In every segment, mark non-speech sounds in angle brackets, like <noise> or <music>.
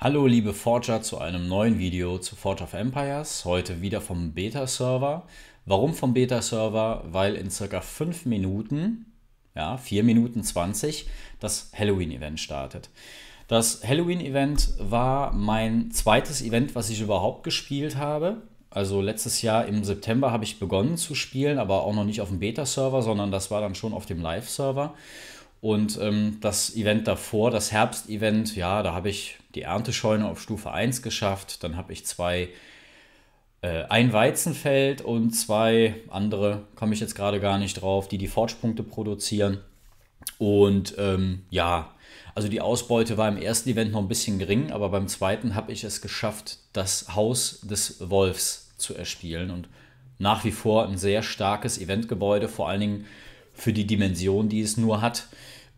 Hallo liebe Forger zu einem neuen Video zu Forge of Empires, heute wieder vom Beta-Server. Warum vom Beta-Server? Weil in circa 5 Minuten, ja 4 Minuten 20, das Halloween-Event startet. Das Halloween-Event war mein zweites Event, was ich überhaupt gespielt habe. Also letztes Jahr im September habe ich begonnen zu spielen, aber auch noch nicht auf dem Beta-Server, sondern das war dann schon auf dem Live-Server. Und ähm, das Event davor, das Herbstevent, ja, da habe ich die Erntescheune auf Stufe 1 geschafft. Dann habe ich zwei, äh, ein Weizenfeld und zwei andere, komme ich jetzt gerade gar nicht drauf, die die Fortspunkte produzieren. Und ähm, ja, also die Ausbeute war im ersten Event noch ein bisschen gering, aber beim zweiten habe ich es geschafft, das Haus des Wolfs zu erspielen. Und nach wie vor ein sehr starkes Eventgebäude, vor allen Dingen für die Dimension, die es nur hat.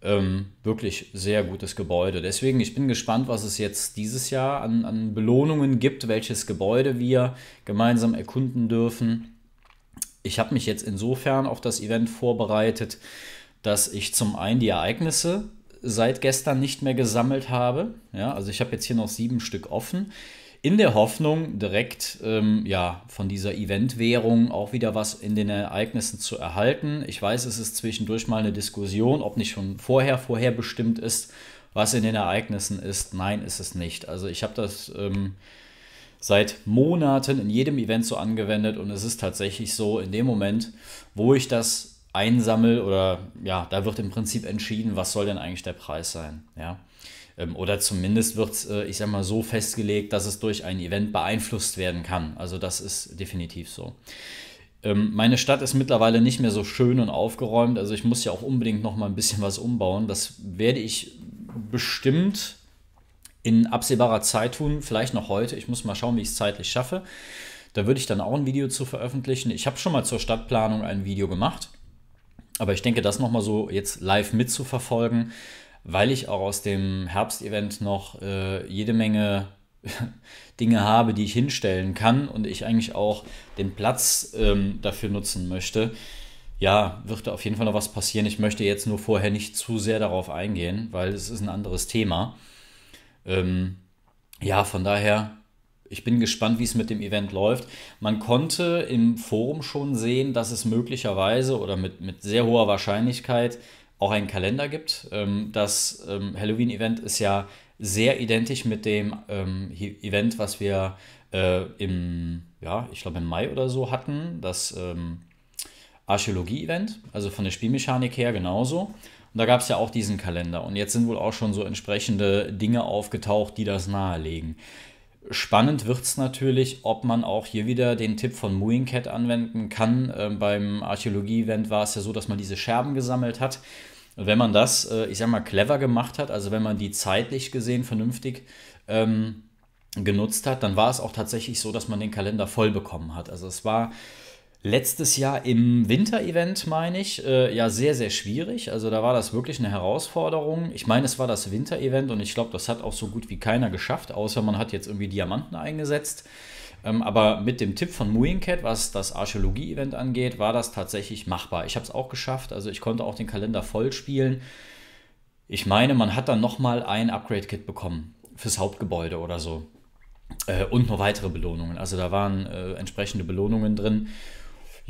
Ähm, wirklich sehr gutes Gebäude. Deswegen, ich bin gespannt, was es jetzt dieses Jahr an, an Belohnungen gibt, welches Gebäude wir gemeinsam erkunden dürfen. Ich habe mich jetzt insofern auf das Event vorbereitet, dass ich zum einen die Ereignisse seit gestern nicht mehr gesammelt habe. Ja, also ich habe jetzt hier noch sieben Stück offen in der Hoffnung, direkt ähm, ja, von dieser Eventwährung auch wieder was in den Ereignissen zu erhalten. Ich weiß, es ist zwischendurch mal eine Diskussion, ob nicht schon vorher vorherbestimmt ist, was in den Ereignissen ist. Nein, ist es nicht. Also ich habe das ähm, seit Monaten in jedem Event so angewendet und es ist tatsächlich so, in dem Moment, wo ich das einsammle oder ja, da wird im Prinzip entschieden, was soll denn eigentlich der Preis sein. Ja. Ähm, oder zumindest wird, äh, ich sag mal, so festgelegt, dass es durch ein Event beeinflusst werden kann. Also das ist definitiv so. Ähm, meine Stadt ist mittlerweile nicht mehr so schön und aufgeräumt, also ich muss ja auch unbedingt noch mal ein bisschen was umbauen. Das werde ich bestimmt in absehbarer Zeit tun, vielleicht noch heute. Ich muss mal schauen, wie ich es zeitlich schaffe. Da würde ich dann auch ein Video zu veröffentlichen. Ich habe schon mal zur Stadtplanung ein Video gemacht, aber ich denke, das noch mal so jetzt live mitzuverfolgen, weil ich auch aus dem Herbst-Event noch äh, jede Menge <laughs> Dinge habe, die ich hinstellen kann und ich eigentlich auch den Platz ähm, dafür nutzen möchte. Ja, wird da auf jeden Fall noch was passieren. Ich möchte jetzt nur vorher nicht zu sehr darauf eingehen, weil es ist ein anderes Thema. Ähm, ja, von daher, ich bin gespannt, wie es mit dem Event läuft. Man konnte im Forum schon sehen, dass es möglicherweise oder mit, mit sehr hoher Wahrscheinlichkeit auch einen Kalender gibt. Ähm, das ähm, Halloween-Event ist ja sehr identisch mit dem ähm, Event, was wir äh, im, ja, ich glaube im Mai oder so hatten, das Archäologie-Event, also von der Spielmechanik her genauso. Und da gab es ja auch diesen Kalender. Und jetzt sind wohl auch schon so entsprechende Dinge aufgetaucht, die das nahelegen. Spannend wird es natürlich, ob man auch hier wieder den Tipp von Mooing Cat anwenden kann. Ähm, beim Archäologie-Event war es ja so, dass man diese Scherben gesammelt hat wenn man das, äh, ich sag mal, clever gemacht hat, also wenn man die zeitlich gesehen vernünftig ähm, genutzt hat, dann war es auch tatsächlich so, dass man den Kalender voll bekommen hat. Also es war letztes Jahr im Winter-Event, meine ich, äh, ja sehr, sehr schwierig. Also da war das wirklich eine Herausforderung. Ich meine, es war das Winter-Event und ich glaube, das hat auch so gut wie keiner geschafft, außer man hat jetzt irgendwie Diamanten eingesetzt. Ähm, aber mit dem Tipp von Muincat, was das Archäologie-Event angeht, war das tatsächlich machbar. Ich habe es auch geschafft, also ich konnte auch den Kalender voll spielen. Ich meine, man hat dann nochmal ein Upgrade-Kit bekommen fürs Hauptgebäude oder so. Äh, und noch weitere Belohnungen. Also da waren äh, entsprechende Belohnungen drin.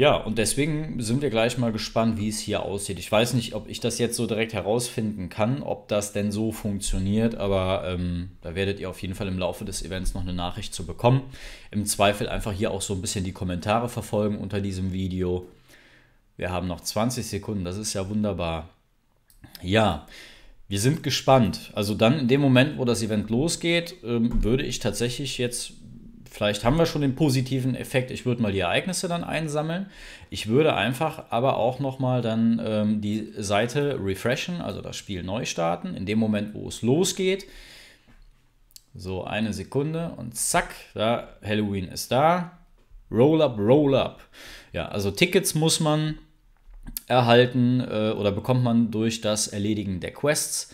Ja, und deswegen sind wir gleich mal gespannt, wie es hier aussieht. Ich weiß nicht, ob ich das jetzt so direkt herausfinden kann, ob das denn so funktioniert, aber ähm, da werdet ihr auf jeden Fall im Laufe des Events noch eine Nachricht zu bekommen. Im Zweifel einfach hier auch so ein bisschen die Kommentare verfolgen unter diesem Video. Wir haben noch 20 Sekunden, das ist ja wunderbar. Ja, wir sind gespannt. Also dann in dem Moment, wo das Event losgeht, ähm, würde ich tatsächlich jetzt vielleicht haben wir schon den positiven Effekt, ich würde mal die Ereignisse dann einsammeln. Ich würde einfach aber auch nochmal dann ähm, die Seite refreshen, also das Spiel neu starten, in dem Moment, wo es losgeht. So, eine Sekunde und zack, da, Halloween ist da. Roll up, roll up. Ja, also Tickets muss man erhalten äh, oder bekommt man durch das Erledigen der Quests.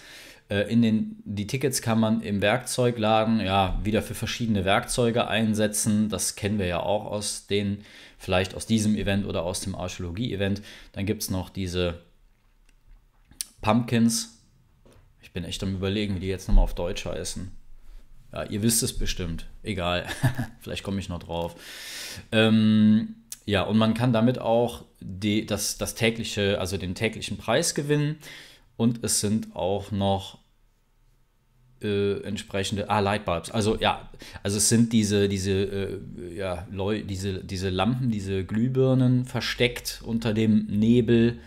Äh, in den, die Tickets kann man im Werkzeugladen ja wieder für verschiedene Werkzeuge einsetzen. Das kennen wir ja auch aus den, vielleicht aus diesem Event oder aus dem Archäologie-Event. Dann gibt es noch diese Pumpkins. Ich bin echt am überlegen, wie die jetzt nochmal auf Deutsch heißen. Ja, ihr wisst es bestimmt. Egal. <laughs> vielleicht komme ich noch drauf. Ähm, ja, und man kann damit auch die, das, das tägliche, also den täglichen Preis gewinnen und es sind auch noch äh, entsprechende, ah, Lightbulbs. Also ja, also es sind diese, diese, äh, ja, Leu diese, diese Lampen, diese Glühbirnen versteckt unter dem Nebel.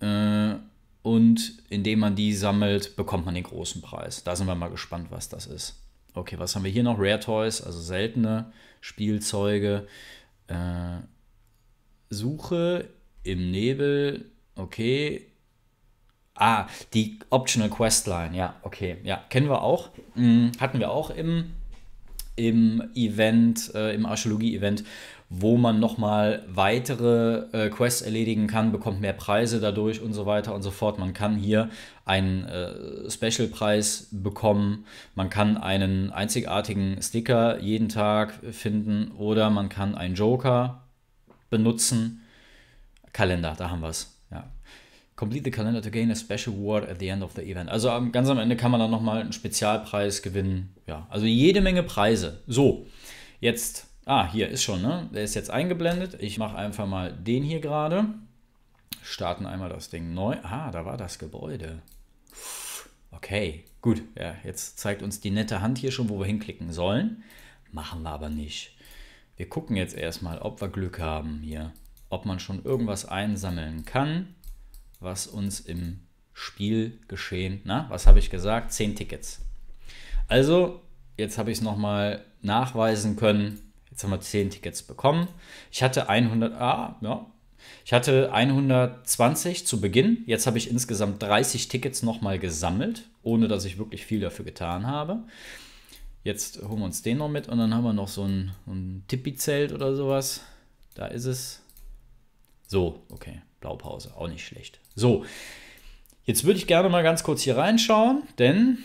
Äh, und indem man die sammelt, bekommt man den großen Preis. Da sind wir mal gespannt, was das ist. Okay, was haben wir hier noch? Rare Toys, also seltene Spielzeuge. Äh, Suche im Nebel. Okay, Ah, die Optional Questline, ja, okay, ja, kennen wir auch. Hm, hatten wir auch im, im Event, äh, im Archäologie-Event, wo man nochmal weitere äh, Quests erledigen kann, bekommt mehr Preise dadurch und so weiter und so fort. Man kann hier einen äh, Special-Preis bekommen, man kann einen einzigartigen Sticker jeden Tag finden oder man kann einen Joker benutzen. Kalender, da haben wir es. Complete the calendar to gain a special award at the end of the event. Also ganz am Ende kann man dann nochmal einen Spezialpreis gewinnen. Ja, also jede Menge Preise. So, jetzt, ah, hier ist schon, ne? Der ist jetzt eingeblendet. Ich mache einfach mal den hier gerade. Starten einmal das Ding neu. Ah, da war das Gebäude. Okay, gut. Ja, jetzt zeigt uns die nette Hand hier schon, wo wir hinklicken sollen. Machen wir aber nicht. Wir gucken jetzt erstmal, ob wir Glück haben hier. Ob man schon irgendwas einsammeln kann was uns im Spiel geschehen. Na, was habe ich gesagt? Zehn Tickets. Also, jetzt habe ich es nochmal nachweisen können. Jetzt haben wir zehn Tickets bekommen. Ich hatte 100, ah, ja. Ich hatte 120 zu Beginn. Jetzt habe ich insgesamt 30 Tickets nochmal gesammelt, ohne dass ich wirklich viel dafür getan habe. Jetzt holen wir uns den noch mit und dann haben wir noch so ein, ein Tippi-Zelt oder sowas. Da ist es. So, okay. Blaupause, auch nicht schlecht. So, jetzt würde ich gerne mal ganz kurz hier reinschauen, denn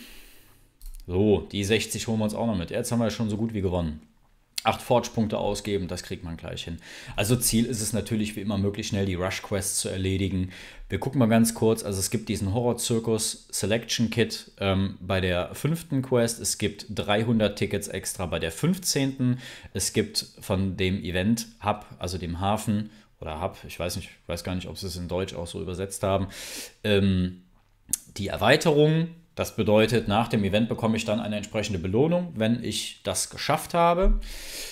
so, die 60 holen wir uns auch noch mit. Jetzt haben wir schon so gut wie gewonnen. Acht Forge-Punkte ausgeben, das kriegt man gleich hin. Also Ziel ist es natürlich wie immer möglichst schnell die Rush-Quests zu erledigen. Wir gucken mal ganz kurz, also es gibt diesen Horror-Zirkus Selection Kit ähm, bei der fünften Quest. Es gibt 300 Tickets extra bei der 15. Es gibt von dem Event Hub, also dem Hafen, oder habe, ich weiß nicht, ich weiß gar nicht, ob sie es in Deutsch auch so übersetzt haben, ähm, die Erweiterung. Das bedeutet, nach dem Event bekomme ich dann eine entsprechende Belohnung. Wenn ich das geschafft habe,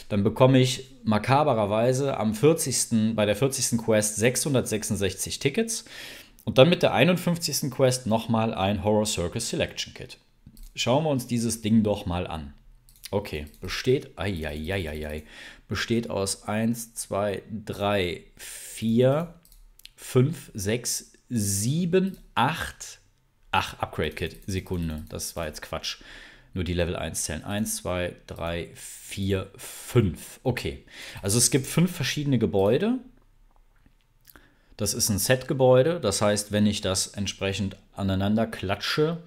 dann bekomme ich makabererweise am 40. bei der 40. Quest 666 Tickets und dann mit der 51. Quest nochmal ein Horror Circus Selection Kit. Schauen wir uns dieses Ding doch mal an. Okay, besteht, ai, besteht aus 1, 2, 3, 4, 5, 6, 7, 8. Ach, Upgrade Kit, Sekunde, das war jetzt Quatsch. Nur die Level 1 zählen. 1, 2, 3, 4, 5. Okay, also es gibt fünf verschiedene Gebäude. Das ist ein Set-Gebäude, das heißt, wenn ich das entsprechend aneinander klatsche,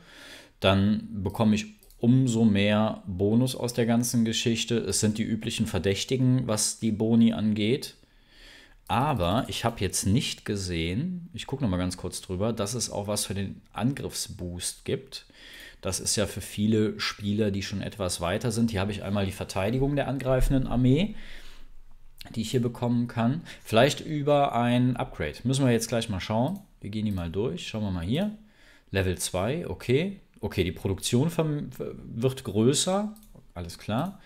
dann bekomme ich umso mehr Bonus aus der ganzen Geschichte. Es sind die üblichen Verdächtigen, was die Boni angeht. Aber ich habe jetzt nicht gesehen, ich gucke nochmal ganz kurz drüber, dass es auch was für den Angriffsboost gibt. Das ist ja für viele Spieler, die schon etwas weiter sind. Hier habe ich einmal die Verteidigung der angreifenden Armee, die ich hier bekommen kann. Vielleicht über ein Upgrade. Müssen wir jetzt gleich mal schauen. Wir gehen die mal durch. Schauen wir mal hier. Level 2, okay okay, die Produktion wird größer, alles klar.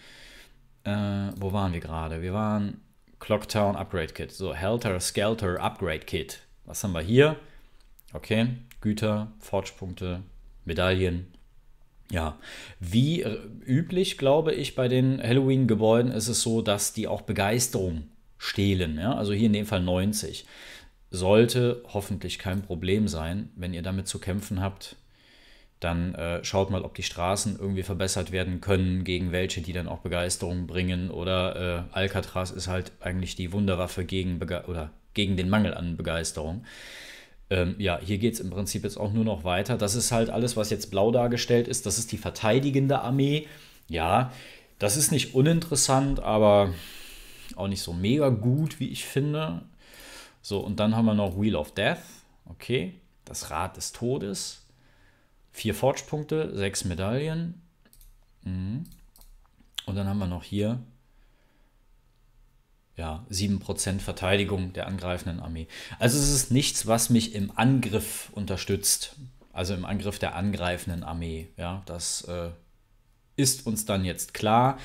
Äh, wo waren wir gerade? Wir waren Clocktown Upgrade Kit. So, Helter Skelter Upgrade Kit. Was haben wir hier? Okay, Güter, Fortschpunkte, Medaillen. Ja, wie üblich, glaube ich, bei den Halloween-Gebäuden ist es so, dass die auch Begeisterung stehlen. Ja? Also hier in dem Fall 90. Sollte hoffentlich kein Problem sein, wenn ihr damit zu kämpfen habt dann äh, schaut mal, ob die Straßen irgendwie verbessert werden können, gegen welche die dann auch Begeisterung bringen. Oder äh, Alcatraz ist halt eigentlich die Wunderwaffe gegen, Bege oder gegen den Mangel an Begeisterung. Ähm, ja, hier geht es im Prinzip jetzt auch nur noch weiter. Das ist halt alles, was jetzt blau dargestellt ist. Das ist die verteidigende Armee. Ja, das ist nicht uninteressant, aber auch nicht so mega gut, wie ich finde. So, und dann haben wir noch Wheel of Death. Okay, das Rad des Todes. Vier Forge-Punkte, sechs Medaillen. Mhm. Und dann haben wir noch hier ja, 7% Verteidigung der angreifenden Armee. Also es ist nichts, was mich im Angriff unterstützt. Also im Angriff der angreifenden Armee. Ja, das äh, ist uns dann jetzt klar.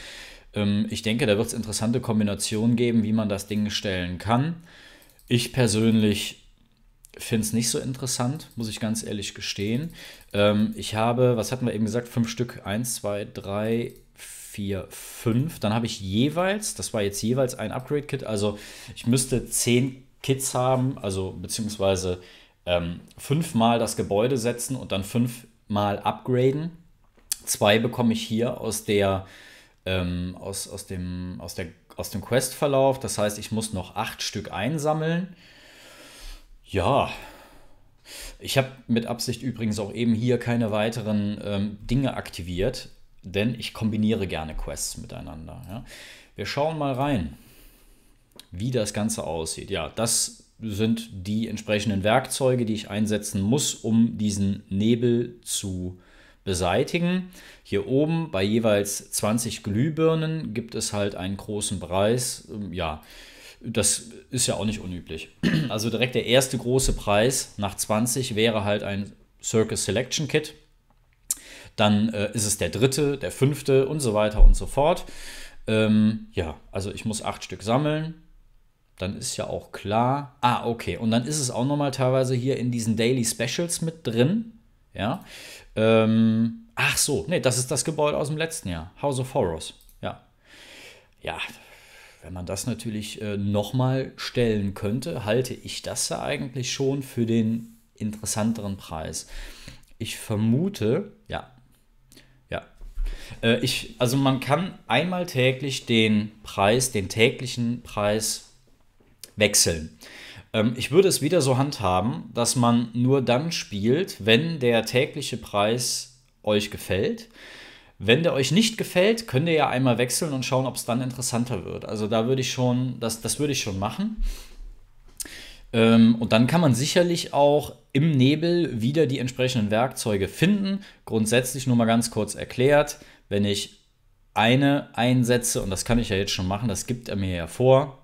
Ähm, ich denke, da wird es interessante Kombinationen geben, wie man das Ding stellen kann. Ich persönlich finde es nicht so interessant, muss ich ganz ehrlich gestehen. Ähm, ich habe, was hatten wir eben gesagt, fünf Stück, eins, zwei, drei, vier, fünf. Dann habe ich jeweils, das war jetzt jeweils ein Upgrade-Kit, also ich müsste zehn Kits haben, also beziehungsweise ähm, fünfmal das Gebäude setzen und dann fünfmal upgraden. Zwei bekomme ich hier aus der ähm, aus, aus dem, aus der, aus dem Quest-Verlauf. Das heißt, ich muss noch acht Stück einsammeln ja, ich habe mit Absicht übrigens auch eben hier keine weiteren ähm, Dinge aktiviert, denn ich kombiniere gerne Quests miteinander. Ja. Wir schauen mal rein, wie das Ganze aussieht. Ja, das sind die entsprechenden Werkzeuge, die ich einsetzen muss, um diesen Nebel zu beseitigen. Hier oben bei jeweils 20 Glühbirnen gibt es halt einen großen Preis. Ähm, ja, äh, das ist ja auch nicht unüblich. Also direkt der erste große Preis nach 20 wäre halt ein Circus Selection Kit. Dann äh, ist es der dritte, der fünfte und so weiter und so fort. Ähm, ja, also ich muss acht Stück sammeln. Dann ist ja auch klar. Ah, okay. Und dann ist es auch nochmal teilweise hier in diesen Daily Specials mit drin. Ja. Ähm, ach so, nee, das ist das Gebäude aus dem letzten Jahr. House of Horrors. Ja. Ja, wenn man das natürlich äh, nochmal stellen könnte, halte ich das ja eigentlich schon für den interessanteren Preis. Ich vermute, ja, ja. Äh, ich, also man kann einmal täglich den Preis, den täglichen Preis wechseln ähm, ich würde es wieder so handhaben, dass man nur dann spielt, wenn der tägliche Preis euch gefällt. Wenn der euch nicht gefällt, könnt ihr ja einmal wechseln und schauen, ob es dann interessanter wird. Also da würde ich schon, das, das würde ich schon machen. Ähm, und dann kann man sicherlich auch im Nebel wieder die entsprechenden Werkzeuge finden. Grundsätzlich nur mal ganz kurz erklärt, wenn ich eine einsetze, und das kann ich ja jetzt schon machen, das gibt er mir ja vor,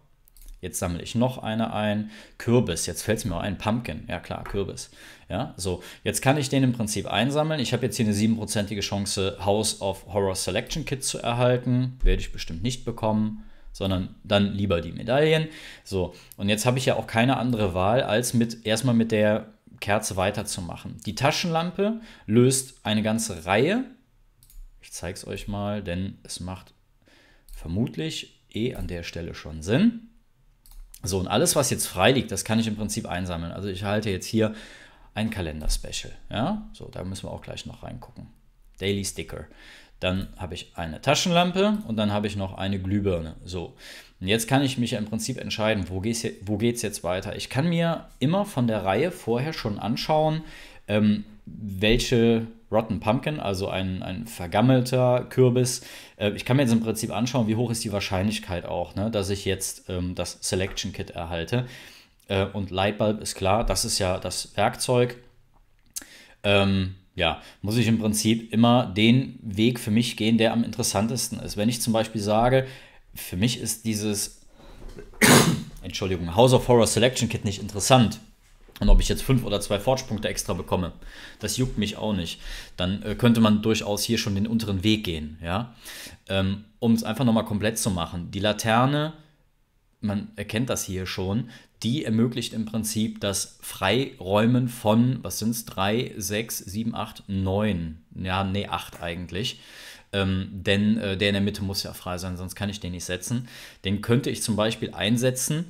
Jetzt sammle ich noch eine ein. Kürbis, jetzt fällt es mir auch ein. Pumpkin, ja klar, Kürbis. Ja, so, jetzt kann ich den im Prinzip einsammeln. Ich habe jetzt hier eine 7%ige Chance, House of Horror Selection Kit zu erhalten. Werde ich bestimmt nicht bekommen, sondern dann lieber die Medaillen. So, und jetzt habe ich ja auch keine andere Wahl, als mit erstmal mit der Kerze weiterzumachen. Die Taschenlampe löst eine ganze Reihe. Ich zeige es euch mal, denn es macht vermutlich eh an der Stelle schon Sinn. So, und alles, was jetzt frei liegt, das kann ich im Prinzip einsammeln. Also ich halte jetzt hier ein Kalender-Special. Ja? So, da müssen wir auch gleich noch reingucken. Daily Sticker. Dann habe ich eine Taschenlampe und dann habe ich noch eine Glühbirne. So, und jetzt kann ich mich ja im Prinzip entscheiden, wo geht es jetzt weiter. Ich kann mir immer von der Reihe vorher schon anschauen, ähm, welche Rotten Pumpkin, also ein, ein vergammelter Kürbis. Äh, ich kann mir jetzt im Prinzip anschauen, wie hoch ist die Wahrscheinlichkeit auch, ne, dass ich jetzt ähm, das Selection Kit erhalte. Äh, und Lightbulb ist klar, das ist ja das Werkzeug. Ähm, ja, muss ich im Prinzip immer den Weg für mich gehen, der am interessantesten ist. Wenn ich zum Beispiel sage, für mich ist dieses <coughs> Entschuldigung, House of Horror Selection Kit nicht interessant, und ob ich jetzt fünf oder zwei Forge-Punkte extra bekomme, das juckt mich auch nicht. Dann äh, könnte man durchaus hier schon den unteren Weg gehen, ja. Ähm, um es einfach nochmal komplett zu machen. Die Laterne, man erkennt das hier schon, die ermöglicht im Prinzip das Freiräumen von, was sind es, drei, sechs, sieben, acht, neun. Ja, nee, acht eigentlich. Ähm, denn äh, der in der Mitte muss ja frei sein, sonst kann ich den nicht setzen. Den könnte ich zum Beispiel einsetzen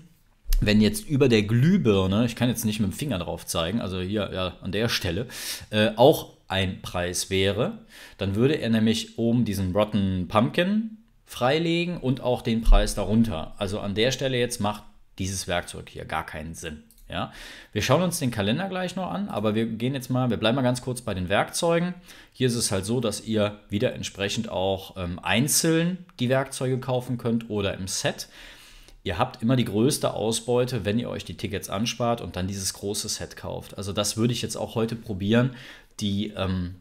wenn jetzt über der Glühbirne, ich kann jetzt nicht mit dem Finger drauf zeigen, also hier ja, an der Stelle, äh, auch ein Preis wäre, dann würde er nämlich oben diesen Rotten Pumpkin freilegen und auch den Preis darunter. Also an der Stelle jetzt macht dieses Werkzeug hier gar keinen Sinn. Ja, wir schauen uns den Kalender gleich noch an, aber wir gehen jetzt mal, wir bleiben mal ganz kurz bei den Werkzeugen. Hier ist es halt so, dass ihr wieder entsprechend auch ähm, einzeln die Werkzeuge kaufen könnt oder im Set ihr habt immer die größte Ausbeute, wenn ihr euch die Tickets anspart und dann dieses große Set kauft. Also das würde ich jetzt auch heute probieren, die, ähm,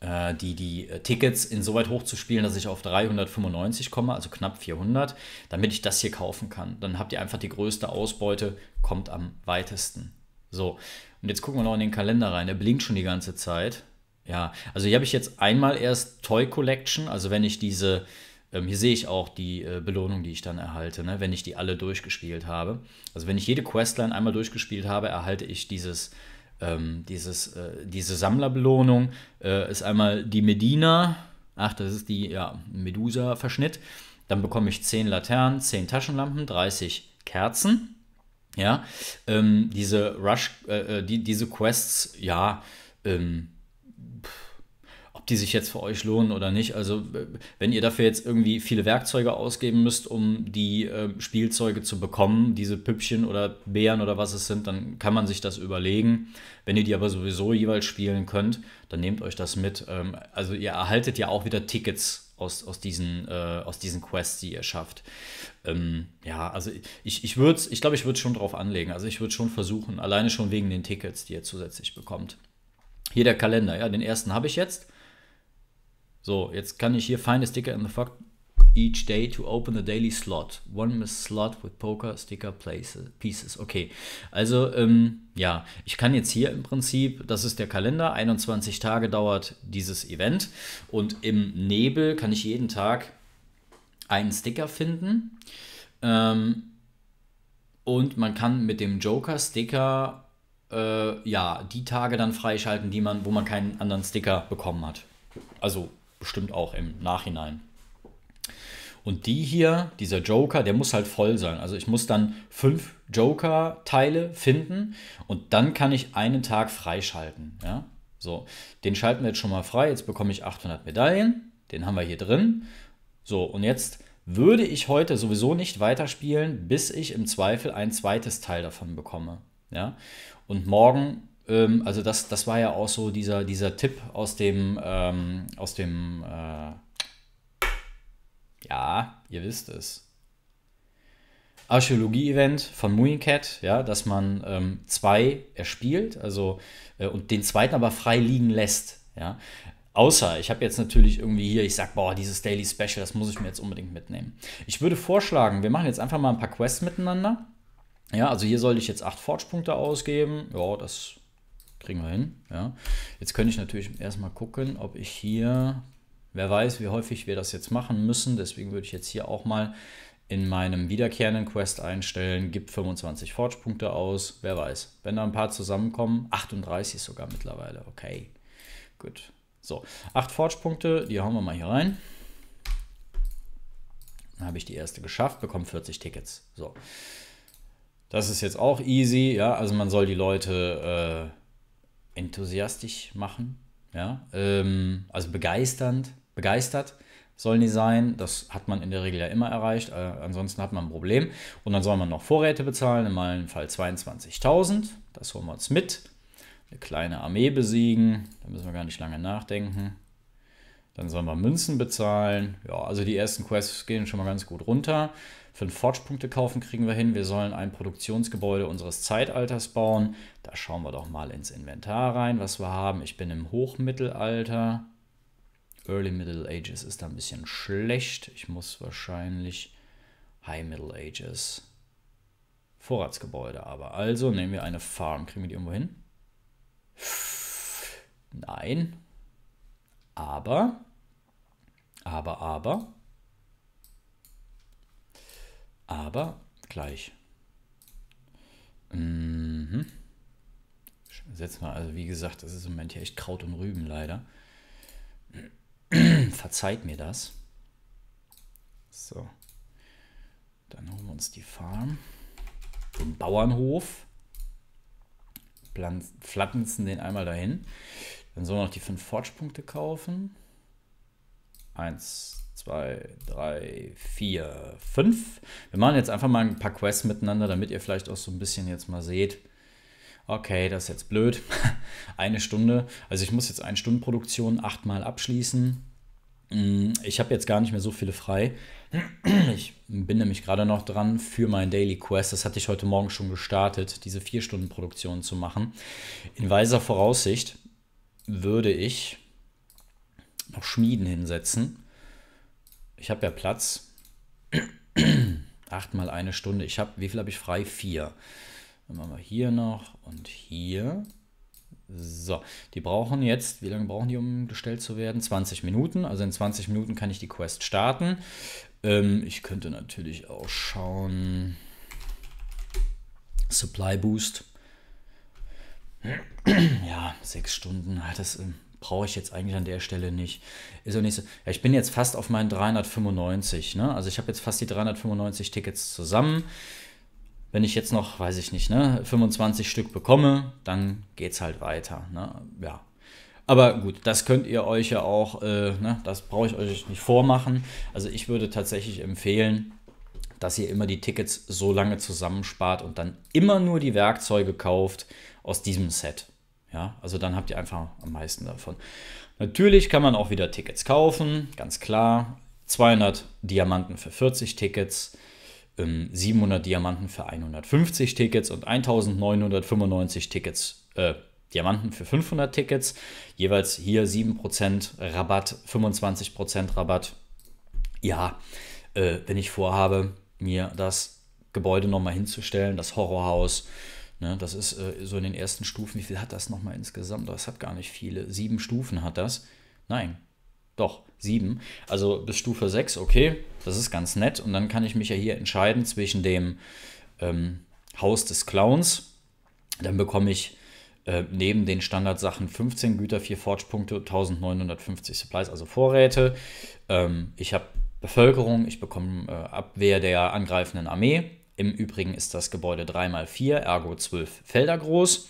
äh, die, die Tickets insoweit hochzuspielen, dass ich auf 395 komme, also knapp 400, damit ich das hier kaufen kann. Dann habt ihr einfach die größte Ausbeute, kommt am weitesten. So, und jetzt gucken wir noch in den Kalender rein. Der blinkt schon die ganze Zeit. Ja, also hier habe ich jetzt einmal erst Toy Collection, also wenn ich diese ähm, hier sehe ich auch die äh, Belohnung, die ich dann erhalte, ne, wenn ich die alle durchgespielt habe. Also wenn ich jede Questline einmal durchgespielt habe, erhalte ich dieses, ähm, dieses, äh, diese Sammlerbelohnung. Äh, ist einmal die Medina, ach, das ist die ja, Medusa-Verschnitt. Dann bekomme ich 10 Laternen, 10 Taschenlampen, 30 Kerzen. Ja, ähm, diese Rush, äh, äh, die, diese Quests, ja, ähm, die sich jetzt für euch lohnen oder nicht. Also äh, wenn ihr dafür jetzt irgendwie viele Werkzeuge ausgeben müsst, um die äh, Spielzeuge zu bekommen, diese Püppchen oder Bären oder was es sind, dann kann man sich das überlegen. Wenn ihr die aber sowieso jeweils spielen könnt, dann nehmt euch das mit. Ähm, also ihr erhaltet ja auch wieder Tickets aus, aus, diesen, äh, aus diesen Quests, die ihr schafft. Ähm, ja, also ich, ich würde ich glaube, ich würde schon drauf anlegen. Also ich würde schon versuchen, alleine schon wegen den Tickets, die ihr zusätzlich bekommt. Hier der Kalender, ja, den ersten habe ich jetzt. So, jetzt kann ich hier find a sticker in the fuck each day to open the daily slot. One miss slot with poker sticker places, pieces. Okay, also ähm, ja, ich kann jetzt hier im Prinzip, das ist der Kalender, 21 Tage dauert dieses Event und im Nebel kann ich jeden Tag einen Sticker finden. Ähm, und man kann mit dem Joker-Sticker äh, ja die Tage dann freischalten, die man, wo man keinen anderen Sticker bekommen hat. Also bestimmt auch im Nachhinein. Und die hier, dieser Joker, der muss halt voll sein. Also ich muss dann fünf Joker-Teile finden und dann kann ich einen Tag freischalten. Ja? So, den schalten wir jetzt schon mal frei. Jetzt bekomme ich 800 Medaillen. Den haben wir hier drin. So, und jetzt würde ich heute sowieso nicht weiterspielen, bis ich im Zweifel ein zweites Teil davon bekomme. Ja? Und morgen ähm, also das, das war ja auch so dieser, dieser Tipp aus dem, ähm, aus dem, äh, ja, ihr wisst es. Archäologie-Event von Mooncat, ja, dass man ähm, zwei erspielt, also äh, und den zweiten aber frei liegen lässt, ja. Außer, ich habe jetzt natürlich irgendwie hier, ich sag, boah, dieses Daily Special, das muss ich mir jetzt unbedingt mitnehmen. Ich würde vorschlagen, wir machen jetzt einfach mal ein paar Quests miteinander. Ja, also hier sollte ich jetzt acht Forge-Punkte ausgeben. Ja, das Kriegen wir hin. Ja. Jetzt könnte ich natürlich erstmal gucken, ob ich hier, wer weiß, wie häufig wir das jetzt machen müssen. Deswegen würde ich jetzt hier auch mal in meinem wiederkehrenden Quest einstellen, gibt 25 Forge-Punkte aus. Wer weiß, wenn da ein paar zusammenkommen, 38 sogar mittlerweile. Okay, gut. So, 8 Forge-Punkte, die hauen wir mal hier rein. Dann habe ich die erste geschafft, bekomme 40 Tickets. So, das ist jetzt auch easy. Ja, also man soll die Leute. Äh, enthusiastisch machen, ja, ähm, also begeisternd, begeistert sollen die sein. Das hat man in der Regel ja immer erreicht. Äh, ansonsten hat man ein Problem. Und dann soll man noch Vorräte bezahlen, in meinem Fall 22.000. Das holen wir uns mit. Eine kleine Armee besiegen. Da müssen wir gar nicht lange nachdenken. Dann sollen wir Münzen bezahlen. Ja, also die ersten Quests gehen schon mal ganz gut runter. Fünf Forge-Punkte kaufen kriegen wir hin. Wir sollen ein Produktionsgebäude unseres Zeitalters bauen. Da schauen wir doch mal ins Inventar rein, was wir haben. Ich bin im Hochmittelalter. Early Middle Ages ist da ein bisschen schlecht. Ich muss wahrscheinlich High Middle Ages. Vorratsgebäude aber. Also nehmen wir eine Farm. Kriegen wir die irgendwo hin? Nein. Aber aber, aber, aber gleich. Mhm. Setzen wir, also wie gesagt, das ist im Moment hier echt Kraut und Rüben leider. <clears throat> Verzeiht mir das. So. Dann holen wir uns die Farm, den Bauernhof, pflanzen den einmal dahin. Dann sollen wir noch die fünf Forge-Punkte kaufen. Eins, zwei, drei, vier, fünf. Wir machen jetzt einfach mal ein paar Quests miteinander, damit ihr vielleicht auch so ein bisschen jetzt mal seht. Okay, das ist jetzt blöd. <laughs> eine Stunde. Also ich muss jetzt eine Stundenproduktion achtmal abschließen. Mm, ich habe jetzt gar nicht mehr so viele frei. <clears throat> Ich bin nämlich gerade noch dran für mein Daily Quest. Das hatte ich heute Morgen schon gestartet, diese vier Stunden Produktion zu machen. In weiser Voraussicht würde ich noch Schmieden hinsetzen. Ich habe ja Platz. Acht mal eine Stunde. Ich habe, wie viel habe ich frei? Vier. Dann machen wir hier noch und hier. So, die brauchen jetzt, wie lange brauchen die, um gestellt zu werden? 20 Minuten. Also in 20 Minuten kann ich die Quest starten. Ähm, ich könnte natürlich auch schauen. Supply Boost. ja, sechs Stunden. Das, ähm, brauche ich jetzt eigentlich an der Stelle nicht. Ist auch nicht so. Ja, ich bin jetzt fast auf meinen 395, ne? Also ich habe jetzt fast die 395 Tickets zusammen. Wenn ich jetzt noch, weiß ich nicht, ne, 25 Stück bekomme, dann geht es halt weiter, ne? Ja. Aber gut, das könnt ihr euch ja auch, äh, ne, das brauche ich euch nicht vormachen. Also ich würde tatsächlich empfehlen, dass ihr immer die Tickets so lange zusammenspart und dann immer nur die Werkzeuge kauft aus diesem Set. Ja, also dann habt ihr einfach am meisten davon. Natürlich kann man auch wieder Tickets kaufen, ganz klar. 200 Diamanten für 40 Tickets, 700 ähm, Diamanten für 150 Tickets und 1995 Tickets, äh, Diamanten für 500 Tickets. Jeweils hier 7% Rabatt, 25% Rabatt. Ja, äh, wenn ich vorhabe, mir das Gebäude nochmal hinzustellen, das Horrorhaus, Ne, das ist äh, so in den ersten Stufen. Wie viel hat das nochmal insgesamt? Das hat gar nicht viele. Sieben Stufen hat das. Nein, doch, sieben. Also bis Stufe 6, okay, das ist ganz nett. Und dann kann ich mich ja hier entscheiden zwischen dem ähm, Haus des Clowns. Dann bekomme ich äh, neben den Standardsachen 15 Güter, 4 Forge-Punkte, 1950 Supplies, also Vorräte. Ähm, ich habe Bevölkerung, ich bekomme äh, Abwehr der angreifenden Armee, im Übrigen ist das Gebäude 3x4, ergo 12 Felder groß.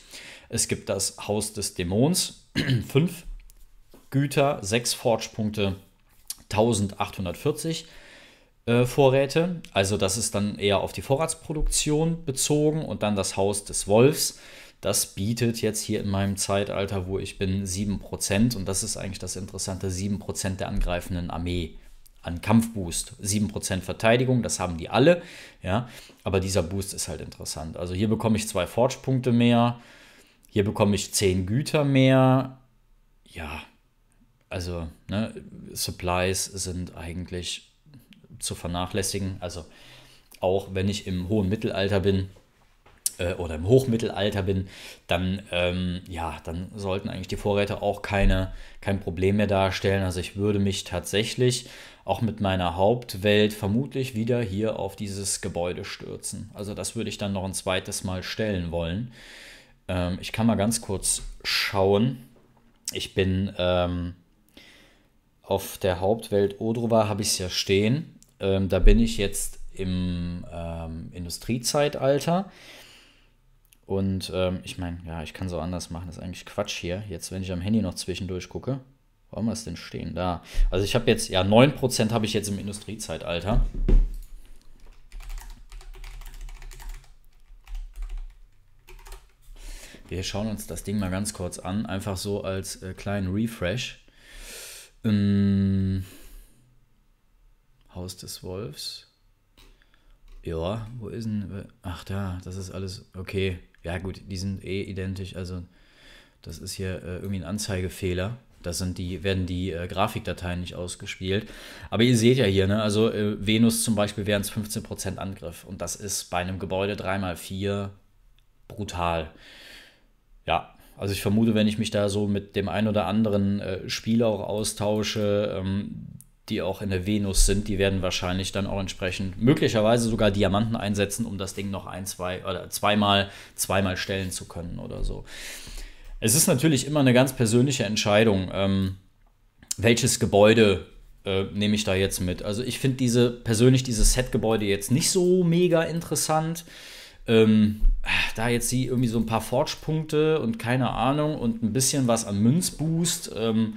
Es gibt das Haus des Dämons, 5 <clears throat> Güter, 6 Forge-Punkte, 1840 äh, Vorräte. Also das ist dann eher auf die Vorratsproduktion bezogen. Und dann das Haus des Wolfs. Das bietet jetzt hier in meinem Zeitalter, wo ich bin, 7%. Und das ist eigentlich das Interessante, 7% der angreifenden Armee an Kampfboost. 7% Verteidigung, das haben die alle. Ja, aber dieser Boost ist halt interessant. Also hier bekomme ich zwei Forge-Punkte mehr. Hier bekomme ich 10 Güter mehr. Ja, also ne, Supplies sind eigentlich zu vernachlässigen. Also auch wenn ich im hohen Mittelalter bin, äh, oder im Hochmittelalter bin, dann, ähm, ja, dann sollten eigentlich die Vorräte auch keine, kein Problem mehr darstellen. Also ich würde mich tatsächlich auch mit meiner Hauptwelt vermutlich wieder hier auf dieses Gebäude stürzen. Also das würde ich dann noch ein zweites Mal stellen wollen. Ähm, ich kann mal ganz kurz schauen. Ich bin ähm, auf der Hauptwelt Odrova, habe ich es ja stehen. Ähm, da bin ich jetzt im ähm, Industriezeitalter. Und ähm, ich meine, ja, ich kann so anders machen, das ist eigentlich Quatsch hier. Jetzt, wenn ich am Handy noch zwischendurch gucke. Wo haben wir es denn stehen? Da. Also ich habe jetzt, ja, 9% habe ich jetzt im Industriezeitalter. Wir schauen uns das Ding mal ganz kurz an, einfach so als äh, kleinen Refresh. Ähm, Haus des Wolfs. Ja, wo ist denn. Ach, da, das ist alles. Okay. Ja, gut, die sind eh identisch. Also, das ist hier äh, irgendwie ein Anzeigefehler. Da sind die, werden die äh, Grafikdateien nicht ausgespielt. Aber ihr seht ja hier, ne? also äh, Venus zum Beispiel wären es 15% Angriff. Und das ist bei einem Gebäude 3x4 brutal. Ja, also ich vermute, wenn ich mich da so mit dem einen oder anderen äh, Spieler auch austausche, ähm, die auch in der Venus sind, die werden wahrscheinlich dann auch entsprechend möglicherweise sogar Diamanten einsetzen, um das Ding noch ein, zwei oder zweimal, zweimal stellen zu können oder so. Es ist natürlich immer eine ganz persönliche Entscheidung, ähm, welches Gebäude äh, nehme ich da jetzt mit. Also ich finde diese persönlich dieses Set-Gebäude jetzt nicht so mega interessant. Ähm, da jetzt sie irgendwie so ein paar Forge-Punkte und keine Ahnung und ein bisschen was an Münzboost ähm,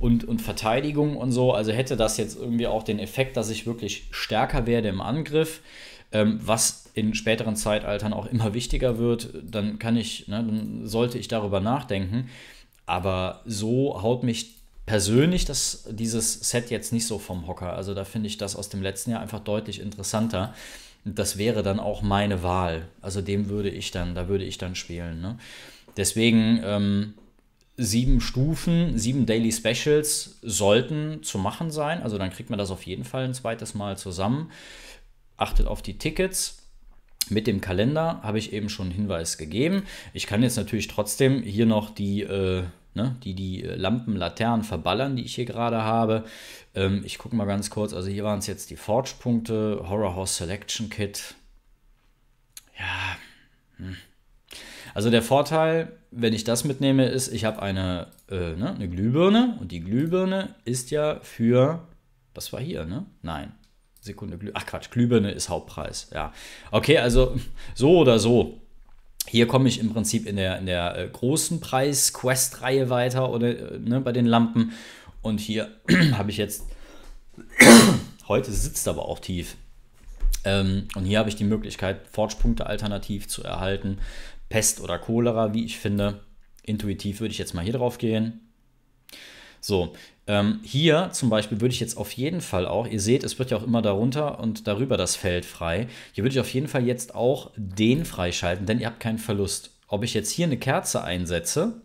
und, und Verteidigung und so. Also hätte das jetzt irgendwie auch den Effekt, dass ich wirklich stärker werde im Angriff, ähm, was in späteren Zeitaltern auch immer wichtiger wird, dann kann ich, ne, dann sollte ich darüber nachdenken. Aber so haut mich persönlich das, dieses Set jetzt nicht so vom Hocker. Also da finde ich das aus dem letzten Jahr einfach deutlich interessanter. Das wäre dann auch meine Wahl. Also dem würde ich dann, da würde ich dann spielen. Ne? Deswegen ähm, sieben Stufen, sieben Daily Specials sollten zu machen sein. Also dann kriegt man das auf jeden Fall ein zweites Mal zusammen. Achtet auf die Tickets mit dem Kalender habe ich eben schon einen Hinweis gegeben. Ich kann jetzt natürlich trotzdem hier noch die, äh, ne, die, die äh, Lampen, Laternen verballern, die ich hier gerade habe. Ähm, ich gucke mal ganz kurz. Also hier waren es jetzt die Forge-Punkte, Horror Horse Selection Kit. Ja. Hm. Also der Vorteil, wenn ich das mitnehme, ist, ich habe eine, äh, ne, eine Glühbirne und die Glühbirne ist ja für, was war hier, ne? Nein, Sekunde, Glüh ach Quatsch, Glühbirne ist Hauptpreis, ja. Okay, also so oder so. Hier komme ich im Prinzip in der, in der äh, großen Preis-Quest-Reihe weiter oder äh, ne, bei den Lampen. Und hier <clears throat> habe ich jetzt, <clears throat> heute sitzt aber auch tief. Ähm, und hier habe ich die Möglichkeit, Forge-Punkte alternativ zu erhalten. Pest oder Cholera, wie ich finde. Intuitiv würde ich jetzt mal hier drauf gehen. So, ähm, hier zum Beispiel würde ich jetzt auf jeden Fall auch, ihr seht, es wird ja auch immer darunter und darüber das Feld frei. Hier würde ich auf jeden Fall jetzt auch den freischalten, denn ihr habt keinen Verlust. Ob ich jetzt hier eine Kerze einsetze,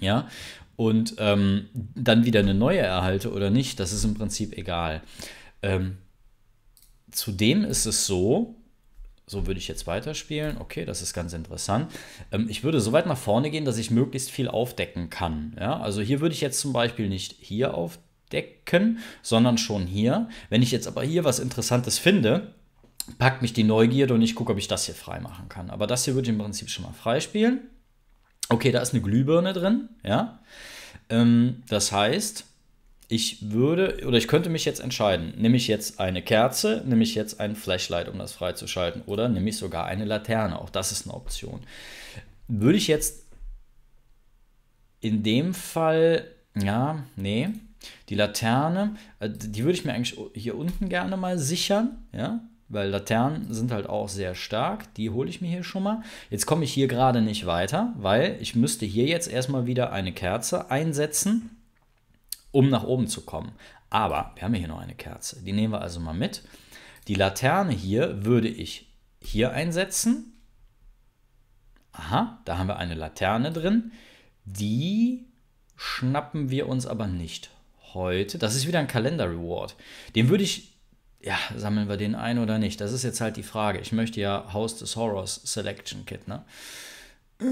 ja, und ähm, dann wieder eine neue erhalte oder nicht, das ist im Prinzip egal. Ähm, zudem ist es so, so würde ich jetzt weiterspielen. Okay, das ist ganz interessant. Ähm, ich würde so weit nach vorne gehen, dass ich möglichst viel aufdecken kann. Ja? Also hier würde ich jetzt zum Beispiel nicht hier aufdecken, sondern schon hier. Wenn ich jetzt aber hier was Interessantes finde, packt mich die Neugierde und ich gucke, ob ich das hier frei machen kann. Aber das hier würde ich im Prinzip schon mal freispielen. Okay, da ist eine Glühbirne drin. Ja? Ähm, das heißt, ich würde oder ich könnte mich jetzt entscheiden, nehme ich jetzt eine Kerze, nehme ich jetzt ein Flashlight, um das freizuschalten, oder nehme ich sogar eine Laterne, auch das ist eine Option. Würde ich jetzt in dem Fall, ja, nee, die Laterne, äh, die würde ich mir eigentlich hier unten gerne mal sichern, ja, weil Laternen sind halt auch sehr stark. Die hole ich mir hier schon mal. Jetzt komme ich hier gerade nicht weiter, weil ich müsste hier jetzt erstmal wieder eine Kerze einsetzen um nach oben zu kommen. Aber wir haben hier noch eine Kerze. Die nehmen wir also mal mit. Die Laterne hier würde ich hier einsetzen. Aha, da haben wir eine Laterne drin. Die schnappen wir uns aber nicht heute. Das ist wieder ein Kalender-Reward. Den würde ich, ja, sammeln wir den ein oder nicht? Das ist jetzt halt die Frage. Ich möchte ja Haus des Horrors Selection Kit, ne? Äh,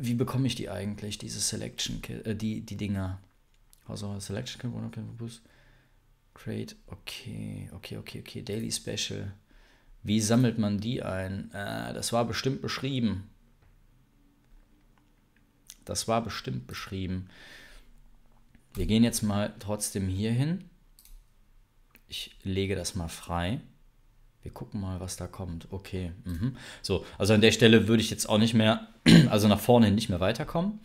wie bekomme ich die eigentlich, diese Selection Kit, äh, die, die Dinger? Also Selection Camp, One of Boost. Create, okay, okay, okay, okay. Daily Special. Wie sammelt man die ein? Äh, das war bestimmt beschrieben. Das war bestimmt beschrieben. Wir gehen jetzt mal trotzdem hier hin. Ich lege das mal frei. Wir gucken mal, was da kommt. Okay. Mhm. So, also an der Stelle würde ich jetzt auch nicht mehr, <clears throat> also nach vorne hin nicht mehr weiterkommen.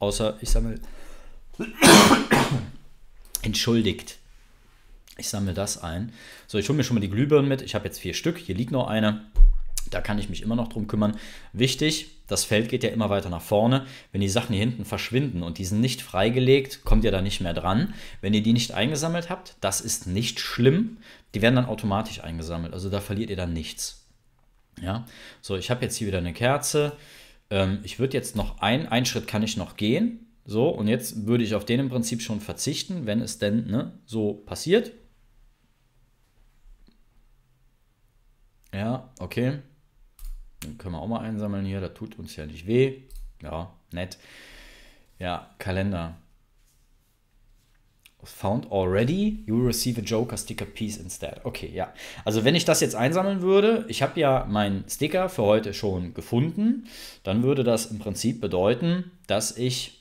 Außer ich sammle Entschuldigt. Ich sammle das ein. So, ich hole mir schon mal die Glühbirnen mit. Ich habe jetzt vier Stück. Hier liegt noch eine. Da kann ich mich immer noch drum kümmern. Wichtig, das Feld geht ja immer weiter nach vorne. Wenn die Sachen hier hinten verschwinden und die sind nicht freigelegt, kommt ihr da nicht mehr dran. Wenn ihr die nicht eingesammelt habt, das ist nicht schlimm. Die werden dann automatisch eingesammelt. Also da verliert ihr dann nichts. Ja, so, ich habe jetzt hier wieder eine Kerze. Ähm, ich würde jetzt noch einen, einen Schritt kann ich noch gehen. So, und jetzt würde ich auf den im Prinzip schon verzichten, wenn es denn ne, so passiert. Ja, okay. Dann können wir auch mal einsammeln hier, Da tut uns ja nicht weh. Ja, nett. Ja, Kalender. Found already, you receive a Joker Sticker Piece instead. Okay, ja. Also wenn ich das jetzt einsammeln würde, ich habe ja meinen Sticker für heute schon gefunden, dann würde das im Prinzip bedeuten, dass ich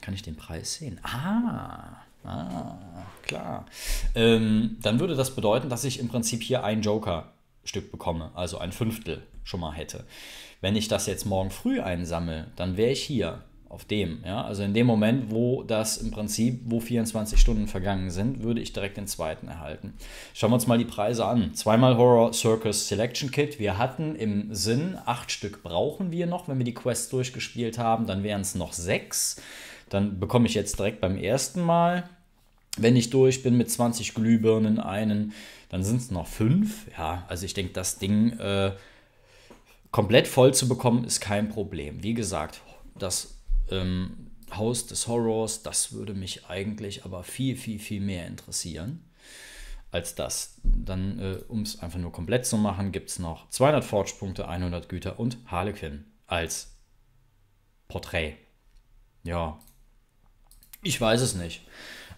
kann ich den Preis sehen? Ah, ah klar. Ähm, dann würde das bedeuten, dass ich im Prinzip hier ein Joker-Stück bekomme, also ein Fünftel schon mal hätte. Wenn ich das jetzt morgen früh einsammle, dann wäre ich hier auf dem, ja, also in dem Moment, wo das im Prinzip, wo 24 Stunden vergangen sind, würde ich direkt den zweiten erhalten. Schauen wir uns mal die Preise an. Zweimal Horror Circus Selection Kit. Wir hatten im Sinn, acht Stück brauchen wir noch, wenn wir die Quest durchgespielt haben, dann wären es noch sechs. Dann bekomme ich jetzt direkt beim ersten Mal, wenn ich durch bin mit 20 Glühbirnen einen, dann sind es noch fünf. Ja, also ich denke, das Ding äh, komplett voll zu bekommen, ist kein Problem. Wie gesagt, das ähm, Haus des Horrors, das würde mich eigentlich aber viel, viel, viel mehr interessieren als das. Dann, äh, um es einfach nur komplett zu machen, gibt es noch 200 Forge-Punkte, 100 Güter und Harlequin als Porträt. Ja, ich weiß es nicht.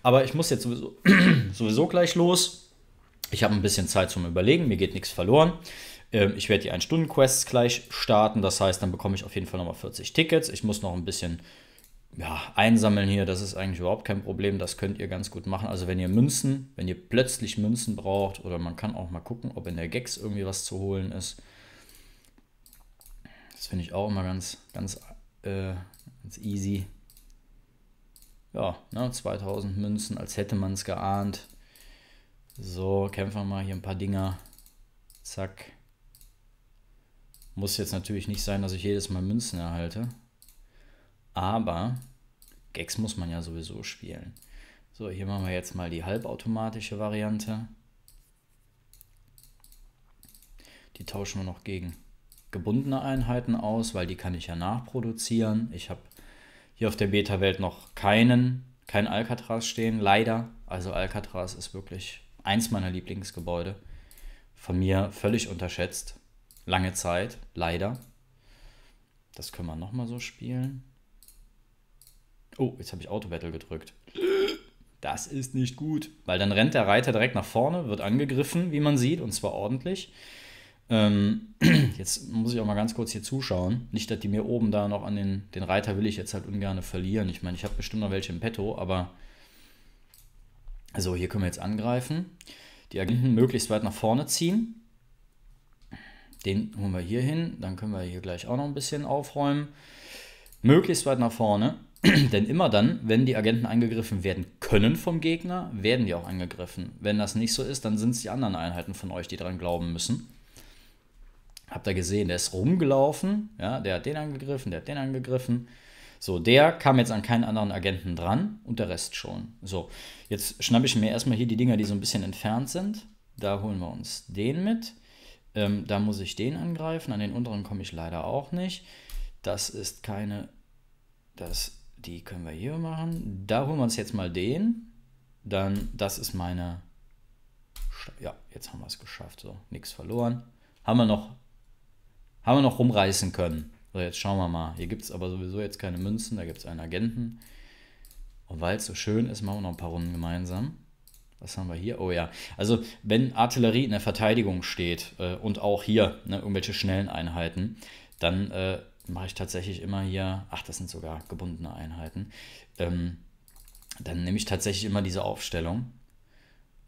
Aber ich muss jetzt sowieso, <clears throat> sowieso gleich los. Ich habe ein bisschen Zeit zum Überlegen, mir geht nichts verloren. Ähm, ich werde die 1-Stunden-Quests gleich starten, das heißt, dann bekomme ich auf jeden Fall nochmal 40 Tickets. Ich muss noch ein bisschen ja, einsammeln hier, das ist eigentlich überhaupt kein Problem, das könnt ihr ganz gut machen. Also wenn ihr Münzen, wenn ihr plötzlich Münzen braucht oder man kann auch mal gucken, ob in der Gex irgendwie was zu holen ist. Das finde ich auch immer ganz, ganz, äh, ganz easy ja, ne, 2000 Münzen, als hätte man es geahnt. So, kämpfen wir mal hier ein paar Dinger. Zack. Muss jetzt natürlich nicht sein, dass ich jedes Mal Münzen erhalte. Aber Gags muss man ja sowieso spielen. So, hier machen wir jetzt mal die halbautomatische Variante. Die tauschen wir noch gegen gebundene Einheiten aus, weil die kann ich ja nachproduzieren. Ich habe hier auf der Beta-Welt noch keinen, kein Alcatraz stehen, leider. Also Alcatraz ist wirklich eins meiner Lieblingsgebäude. Von mir völlig unterschätzt. Lange Zeit, leider. Das können wir nochmal so spielen. Oh, jetzt habe ich Auto-Battle gedrückt. Das ist nicht gut, weil dann rennt der Reiter direkt nach vorne, wird angegriffen, wie man sieht, und zwar ordentlich. Ähm, <clears throat> jetzt muss ich auch mal ganz kurz hier zuschauen. Nicht, dass die mir oben da noch an den, den Reiter will ich jetzt halt ungern verlieren. Ich meine, ich habe bestimmt noch welche im Petto, aber so, hier können wir jetzt angreifen. Die Agenten möglichst weit nach vorne ziehen. Den holen wir hier hin. Dann können wir hier gleich auch noch ein bisschen aufräumen. Möglichst weit nach vorne. <clears throat> Denn immer dann, wenn die Agenten angegriffen werden können vom Gegner, werden die auch angegriffen. Wenn das nicht so ist, dann sind es die anderen Einheiten von euch, die daran glauben müssen. Habt ihr gesehen, der ist rumgelaufen, ja, der hat den angegriffen, der hat den angegriffen. So, der kam jetzt an keinen anderen Agenten dran und der Rest schon. So, jetzt schnappe ich mir erstmal hier die Dinger, die so ein bisschen entfernt sind. Da holen wir uns den mit. Ähm, da muss ich den angreifen. An den unteren komme ich leider auch nicht. Das ist keine. Das, die können wir hier machen. Da holen wir uns jetzt mal den. Dann, das ist meine. Ja, jetzt haben wir es geschafft. So, nichts verloren. Haben wir noch haben wir noch rumreißen können. So, jetzt schauen wir mal. Hier gibt es aber sowieso jetzt keine Münzen, da gibt es einen Agenten. Und weil es so schön ist, machen wir noch ein paar Runden gemeinsam. Was haben wir hier? Oh ja. Also, wenn Artillerie in der Verteidigung steht äh, und auch hier ne, irgendwelche schnellen Einheiten, dann äh, mache ich tatsächlich immer hier, ach, das sind sogar gebundene Einheiten, ähm, dann nehme ich tatsächlich immer diese Aufstellung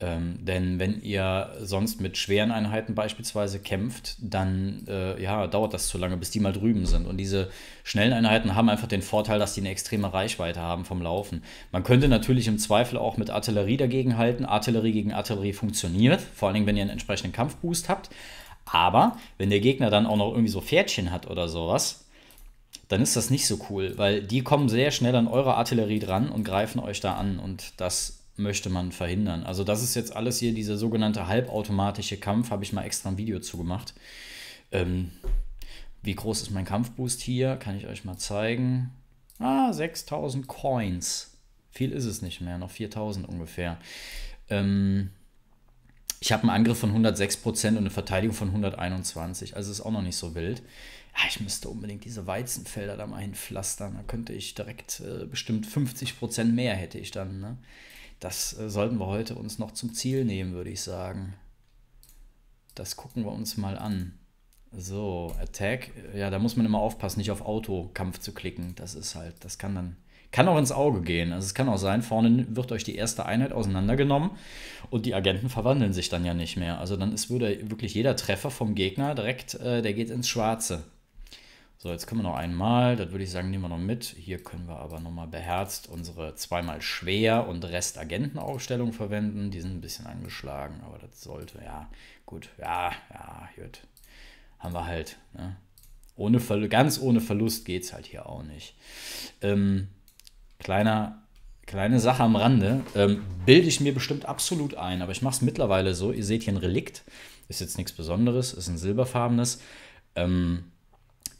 ähm, denn wenn ihr sonst mit schweren Einheiten beispielsweise kämpft, dann äh, ja, dauert das zu lange, bis die mal drüben sind. Und diese schnellen Einheiten haben einfach den Vorteil, dass die eine extreme Reichweite haben vom Laufen. Man könnte natürlich im Zweifel auch mit Artillerie dagegen halten. Artillerie gegen Artillerie funktioniert, vor allem wenn ihr einen entsprechenden Kampfboost habt. Aber wenn der Gegner dann auch noch irgendwie so Pferdchen hat oder sowas, dann ist das nicht so cool, weil die kommen sehr schnell an eure Artillerie dran und greifen euch da an. Und das möchte man verhindern. Also das ist jetzt alles hier, dieser sogenannte halbautomatische Kampf, habe ich mal extra ein Video zu gemacht. Ähm, wie groß ist mein Kampfboost hier? Kann ich euch mal zeigen. Ah, 6000 Coins. Viel ist es nicht mehr, noch 4000 ungefähr. Ähm, ich habe einen Angriff von 106% und eine Verteidigung von 121. Also ist auch noch nicht so wild. Ja, ich müsste unbedingt diese Weizenfelder da mal hinpflastern. Da könnte ich direkt äh, bestimmt 50% mehr hätte ich dann. Ne? das äh, sollten wir heute uns noch zum Ziel nehmen, würde ich sagen. Das gucken wir uns mal an. So, Attack. Ja, da muss man immer aufpassen, nicht auf Autokampf zu klicken. Das ist halt, das kann dann, kann auch ins Auge gehen. Also es kann auch sein, vorne wird euch die erste Einheit auseinandergenommen und die Agenten verwandeln sich dann ja nicht mehr. Also dann ist würde wirklich jeder Treffer vom Gegner direkt, äh, der geht ins Schwarze. So, jetzt können wir noch einmal, das würde ich sagen, nehmen wir noch mit. Hier können wir aber nochmal beherzt unsere zweimal schwer und Restagentenaufstellung verwenden. Die sind ein bisschen angeschlagen, aber das sollte, ja, gut, ja, ja, gut. Haben wir halt, ne? Ohne ganz ohne Verlust geht es halt hier auch nicht. Ähm, kleiner Kleine Sache am Rande, ähm, bilde ich mir bestimmt absolut ein, aber ich mache es mittlerweile so. Ihr seht hier ein Relikt, ist jetzt nichts Besonderes, ist ein silberfarbenes. Ähm,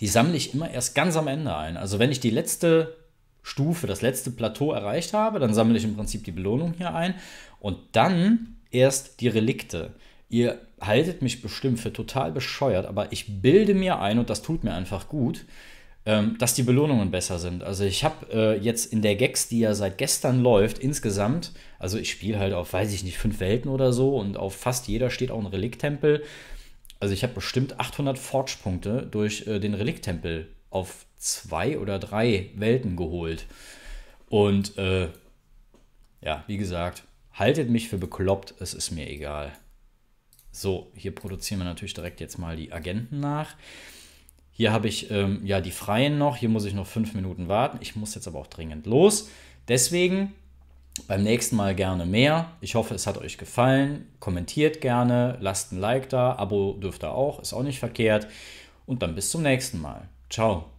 die sammle ich immer erst ganz am Ende ein. Also wenn ich die letzte Stufe, das letzte Plateau erreicht habe, dann sammle ich im Prinzip die Belohnung hier ein und dann erst die Relikte. Ihr haltet mich bestimmt für total bescheuert, aber ich bilde mir ein und das tut mir einfach gut, ähm, dass die Belohnungen besser sind. Also ich habe äh, jetzt in der Gags, die ja seit gestern läuft, insgesamt, also ich spiele halt auf, weiß ich nicht, fünf Welten oder so und auf fast jeder steht auch ein Relikttempel. tempel also ich habe bestimmt 800 Forge-Punkte durch äh, den Relikt-Tempel auf zwei oder drei Welten geholt. Und äh, ja, wie gesagt, haltet mich für bekloppt, es ist mir egal. So, hier produzieren wir natürlich direkt jetzt mal die Agenten nach. Hier habe ich ähm, ja die Freien noch, hier muss ich noch fünf Minuten warten. Ich muss jetzt aber auch dringend los. Deswegen beim nächsten Mal gerne mehr. Ich hoffe, es hat euch gefallen. Kommentiert gerne, lasst ein Like da, Abo dürft ihr auch, ist auch nicht verkehrt. Und dann bis zum nächsten Mal. Ciao.